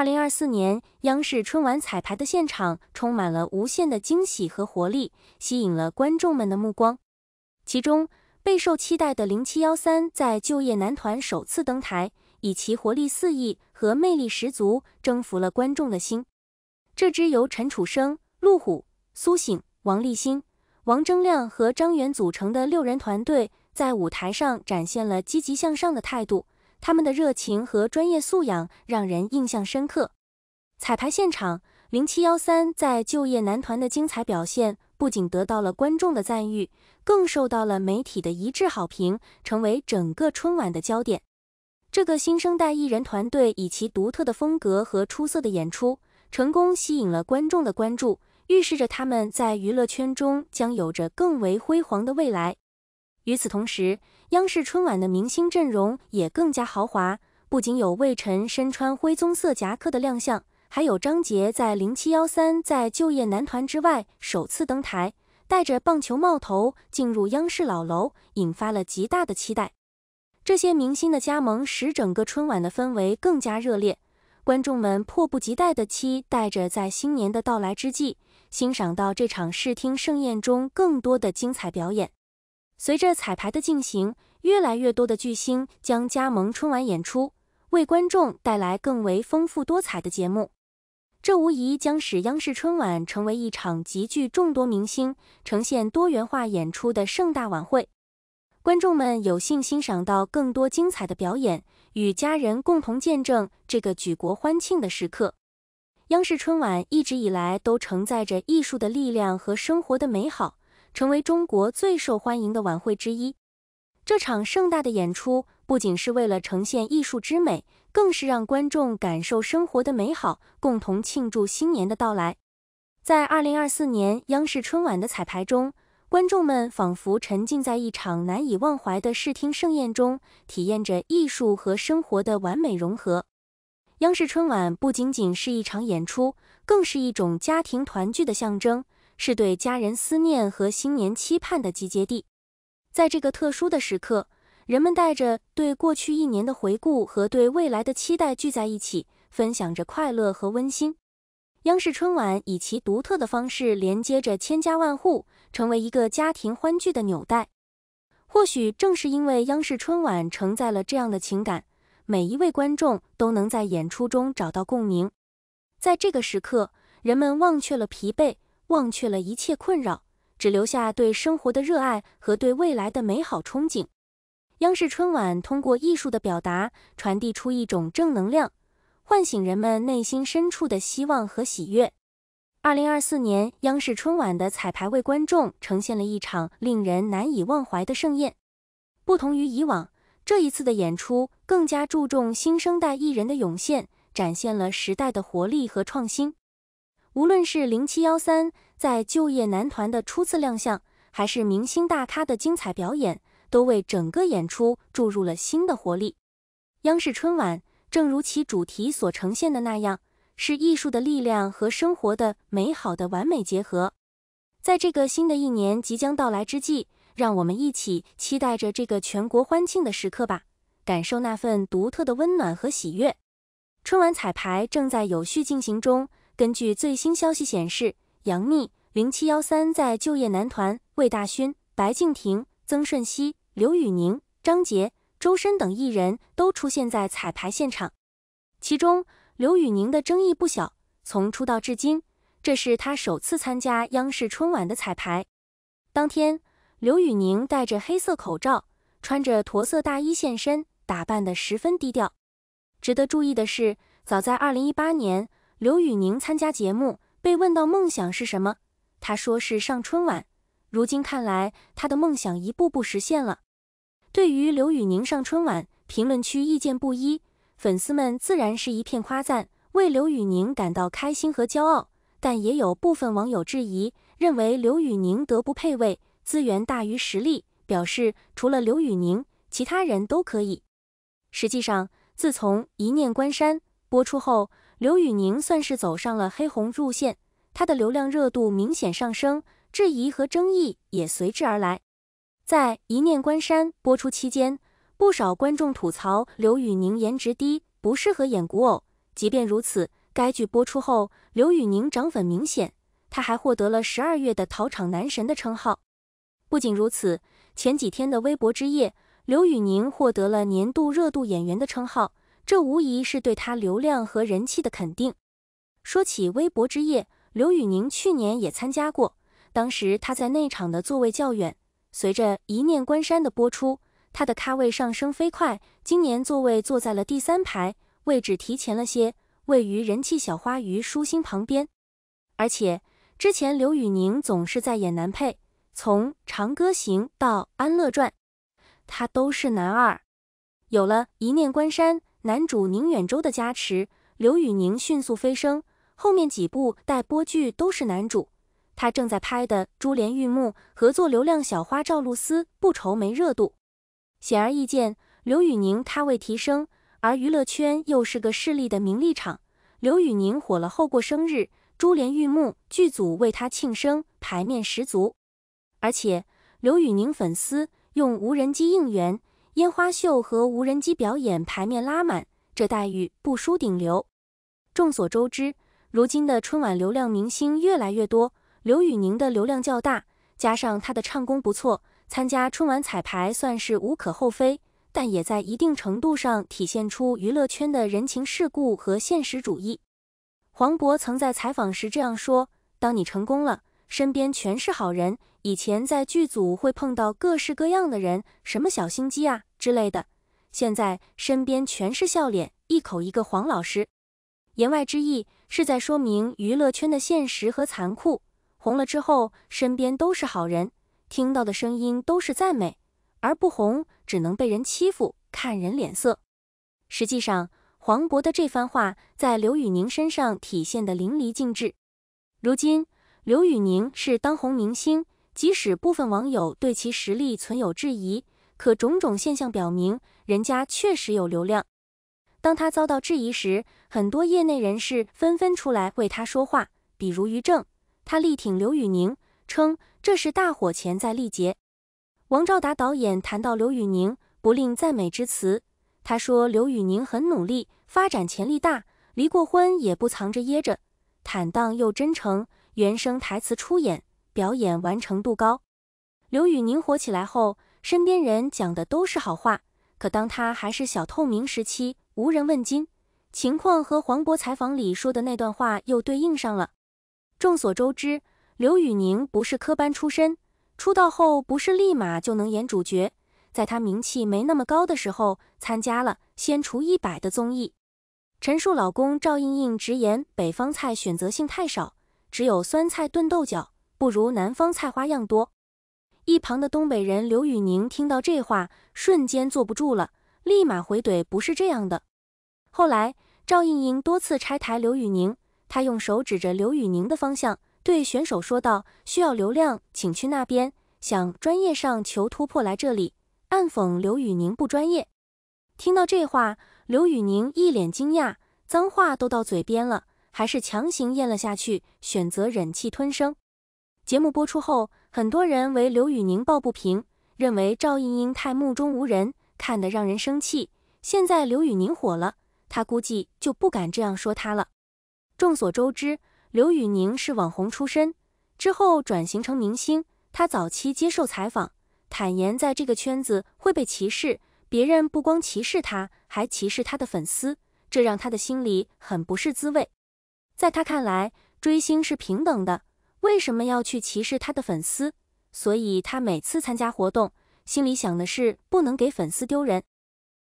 二零二四年央视春晚彩排的现场充满了无限的惊喜和活力，吸引了观众们的目光。其中备受期待的零七幺三在就业男团首次登台，以其活力四溢和魅力十足，征服了观众的心。这支由陈楚生、陆虎、苏醒、王立新、王铮亮和张远组成的六人团队，在舞台上展现了积极向上的态度。他们的热情和专业素养让人印象深刻。彩排现场，零七幺三在就业男团的精彩表现不仅得到了观众的赞誉，更受到了媒体的一致好评，成为整个春晚的焦点。这个新生代艺人团队以其独特的风格和出色的演出，成功吸引了观众的关注，预示着他们在娱乐圈中将有着更为辉煌的未来。与此同时，央视春晚的明星阵容也更加豪华，不仅有魏晨身穿灰棕色夹克的亮相，还有张杰在零七幺三在就业男团之外首次登台，戴着棒球帽头进入央视老楼，引发了极大的期待。这些明星的加盟使整个春晚的氛围更加热烈，观众们迫不及待地期待着在新年的到来之际，欣赏到这场视听盛宴中更多的精彩表演。随着彩排的进行，越来越多的巨星将加盟春晚演出，为观众带来更为丰富多彩的节目。这无疑将使央视春晚成为一场集聚众多明星、呈现多元化演出的盛大晚会。观众们有幸欣赏到更多精彩的表演，与家人共同见证这个举国欢庆的时刻。央视春晚一直以来都承载着艺术的力量和生活的美好。成为中国最受欢迎的晚会之一。这场盛大的演出不仅是为了呈现艺术之美，更是让观众感受生活的美好，共同庆祝新年的到来。在2024年央视春晚的彩排中，观众们仿佛沉浸在一场难以忘怀的视听盛宴中，体验着艺术和生活的完美融合。央视春晚不仅仅是一场演出，更是一种家庭团聚的象征。是对家人思念和新年期盼的集结地，在这个特殊的时刻，人们带着对过去一年的回顾和对未来的期待聚在一起，分享着快乐和温馨。央视春晚以其独特的方式连接着千家万户，成为一个家庭欢聚的纽带。或许正是因为央视春晚承载了这样的情感，每一位观众都能在演出中找到共鸣。在这个时刻，人们忘却了疲惫。忘却了一切困扰，只留下对生活的热爱和对未来的美好憧憬。央视春晚通过艺术的表达，传递出一种正能量，唤醒人们内心深处的希望和喜悦。二零二四年央视春晚的彩排为观众呈现了一场令人难以忘怀的盛宴。不同于以往，这一次的演出更加注重新生代艺人的涌现，展现了时代的活力和创新。无论是零七幺三在就业男团的初次亮相，还是明星大咖的精彩表演，都为整个演出注入了新的活力。央视春晚正如其主题所呈现的那样，是艺术的力量和生活的美好的完美结合。在这个新的一年即将到来之际，让我们一起期待着这个全国欢庆的时刻吧，感受那份独特的温暖和喜悦。春晚彩排正在有序进行中。根据最新消息显示，杨幂、零七幺三在就业男团魏大勋、白敬亭、曾舜晞、刘宇宁、张杰、周深等艺人都出现在彩排现场。其中，刘宇宁的争议不小。从出道至今，这是他首次参加央视春晚的彩排。当天，刘宇宁戴着黑色口罩，穿着驼色大衣现身，打扮得十分低调。值得注意的是，早在二零一八年。刘宇宁参加节目，被问到梦想是什么，他说是上春晚。如今看来，他的梦想一步步实现了。对于刘宇宁上春晚，评论区意见不一，粉丝们自然是一片夸赞，为刘宇宁感到开心和骄傲。但也有部分网友质疑，认为刘宇宁德不配位，资源大于实力，表示除了刘宇宁，其他人都可以。实际上，自从《一念关山》播出后。刘宇宁算是走上了黑红路线，他的流量热度明显上升，质疑和争议也随之而来。在《一念关山》播出期间，不少观众吐槽刘宇宁颜值低，不适合演古偶。即便如此，该剧播出后，刘宇宁涨粉明显，他还获得了十二月的“淘场男神”的称号。不仅如此，前几天的微博之夜，刘宇宁获得了年度热度演员的称号。这无疑是对他流量和人气的肯定。说起微博之夜，刘宇宁去年也参加过，当时他在内场的座位较远。随着《一念关山》的播出，他的咖位上升飞快，今年座位坐在了第三排，位置提前了些，位于人气小花于舒心旁边。而且之前刘宇宁总是在演男配，从《长歌行》到《安乐传》，他都是男二。有了一念关山。男主宁远洲的加持，刘宇宁迅速飞升。后面几部待播剧都是男主，他正在拍的《珠帘玉幕》，合作流量小花赵露思，不愁没热度。显而易见，刘宇宁他未提升，而娱乐圈又是个势利的名利场。刘宇宁火了后过生日，《珠帘玉幕》剧组为他庆生，牌面十足。而且，刘宇宁粉丝用无人机应援。烟花秀和无人机表演排面拉满，这待遇不输顶流。众所周知，如今的春晚流量明星越来越多，刘宇宁的流量较大，加上他的唱功不错，参加春晚彩排算是无可厚非，但也在一定程度上体现出娱乐圈的人情世故和现实主义。黄渤曾在采访时这样说：“当你成功了。”身边全是好人。以前在剧组会碰到各式各样的人，什么小心机啊之类的。现在身边全是笑脸，一口一个黄老师。言外之意是在说明娱乐圈的现实和残酷。红了之后，身边都是好人，听到的声音都是赞美；而不红，只能被人欺负，看人脸色。实际上，黄渤的这番话在刘宇宁身上体现得淋漓尽致。如今。刘宇宁是当红明星，即使部分网友对其实力存有质疑，可种种现象表明，人家确实有流量。当他遭到质疑时，很多业内人士纷纷出来为他说话，比如于正，他力挺刘宇宁，称这是大火潜在力竭。王兆达导演谈到刘宇宁，不吝赞美之词，他说刘宇宁很努力，发展潜力大，离过婚也不藏着掖着，坦荡又真诚。原声台词出演，表演完成度高。刘宇宁火起来后，身边人讲的都是好话。可当他还是小透明时期，无人问津，情况和黄渤采访里说的那段话又对应上了。众所周知，刘宇宁不是科班出身，出道后不是立马就能演主角。在他名气没那么高的时候，参加了《先厨一百》的综艺。陈数老公赵胤胤直言，北方菜选择性太少。只有酸菜炖豆角，不如南方菜花样多。一旁的东北人刘宇宁听到这话，瞬间坐不住了，立马回怼：“不是这样的。”后来赵胤胤多次拆台刘宇宁，他用手指着刘宇宁的方向，对选手说道：“需要流量，请去那边；想专业上求突破，来这里。”暗讽刘宇宁不专业。听到这话，刘宇宁一脸惊讶，脏话都到嘴边了。还是强行咽了下去，选择忍气吞声。节目播出后，很多人为刘宇宁抱不平，认为赵胤英太目中无人，看得让人生气。现在刘宇宁火了，他估计就不敢这样说他了。众所周知，刘宇宁是网红出身，之后转型成明星。他早期接受采访，坦言在这个圈子会被歧视，别人不光歧视他，还歧视他的粉丝，这让他的心里很不是滋味。在他看来，追星是平等的，为什么要去歧视他的粉丝？所以，他每次参加活动，心里想的是不能给粉丝丢人。